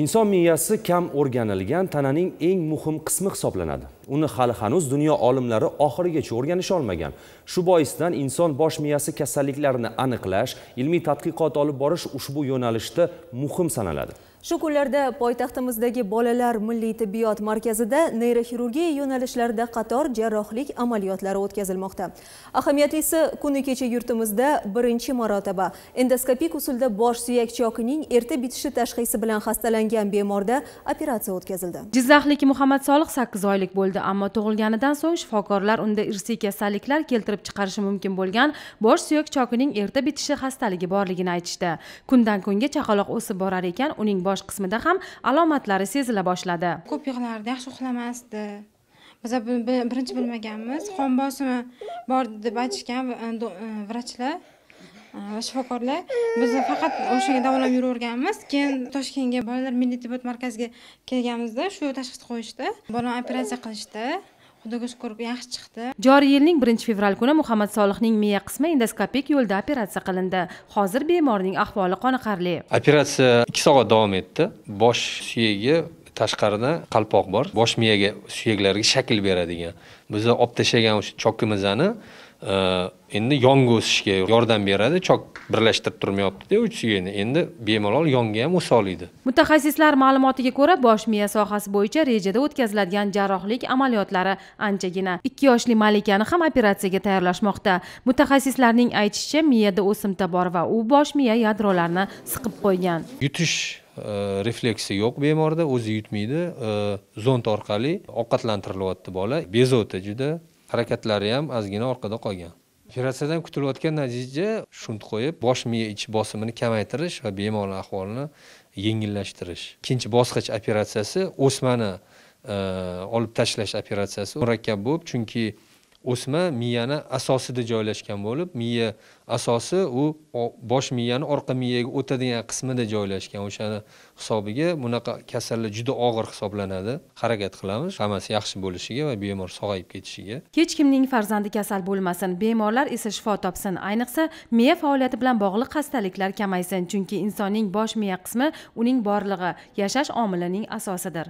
inson miyasi kam o'rganilgan tananing eng muhim qismi hisoblanadi uni hali hanuz dunyo olimlari oxirigacha o'rganisha olmagan shu boisdan inson bosh miyasi kasalliklarini aniqlash ilmiy tadqiqot olib borish ushbu yo'nalishda muhim sanaladi shu kunlarda poytaxtimizdagi bolalar milliy tibbiyot markazida neyroxirurgiya yo'nalishlarida qator jarrohlik amaliyotlari o'tkazilmoqda ahamiyatlisi kuni kecha yurtimizda birinchi marotaba endoskopik usulda bosh suyak chokining erta bitishi tashxisi bilan xastalangan bemorda operatsiya o'tkazildi jizzaxlik muhammad solih sakkiz oylik bo'ldi ammo tug'ilganidan so'ng shifokorlar unda irsiy kasalliklar keltirib chiqarishi mumkin bo'lgan bosh suyak chokining erta bitishi xastaligi borligini aytishdi kundan kunga chaqaloq o'sib borar ekan uning bosh bosh qismida ham alomatlari sezila boshladi ko'p yig'lardi yaxshi uxlamasdi biz birinchi bilmaganmiz qon bosimi bor deb aytishgan e, e, vrachlar e, shifokorlar biz faqat o'shanga davolab yuraverganmiz keyin toshkentga bolalar milliy tibbiyot markaziga kelganimizda shu tashxis qo'yishdi bolani operatsiya qilishdi xudoga shukur yaxshi chiqdi joriy yilning 1 fevral kuni muhammad solihning miya qismi endoskopik yo'lda operatsiya qilindi hozir bemorning ahvoli qoniqarli operatsiya 2 soat davom etdi bosh suyagi tashqarida qalpoq bor bosh miyaga suyaklarga shakl beradigan biza olib tashlagan o'sha cho'kimizani endi yonga o'sishga yordam beradi chok birlashtirib turmayaptida uch suyakni endi bemalol yonga ham o'sa oladi mutaxassislar ma'lumotiga ko'ra bosh miya sohasi bo'yicha rejada o'tkaziladigan jarrohlik amaliyotlari anchagina ikki yoshli malikani ham operatsiyaga tayyorlashmoqda mutaxassislarning aytishicha miyada o'simta bor va u bosh miya yadrolarini siqib qo'ygan yutish refleksi yo'q bemorda o'zi yutmaydi zont orqali ovqatlantirilyapti bola bezovta juda harakatlari ham ozgina orqada qolgan operatsiyadan kutilayotgan natija shunt qo'yib bosh miya ich bosimini kamaytirish va bemorni ahvolini yengillashtirish ikkinchi bosqich operatsiyasi o'smani olib tashlash operatsiyasi murakkab bo'lib chunki o'sma miyani asosida joylashgan bo'lib miya asosi u bosh miyani orqa miyaga o'tadigan qismida joylashgan o'shani hisobiga bunaqa kasallar juda og'ir hisoblanadi harakat qilamiz hammasi yaxshi bo'lishiga va bemor sog'ayib ketishiga hech kimning farzandi kasal bo'lmasin bemorlar esa shifo topsin ayniqsa miya faoliyati bilan bog'liq xastaliklar kamaysin chunki insonning bosh miya qismi uning borlig'i yashash omilining asosidir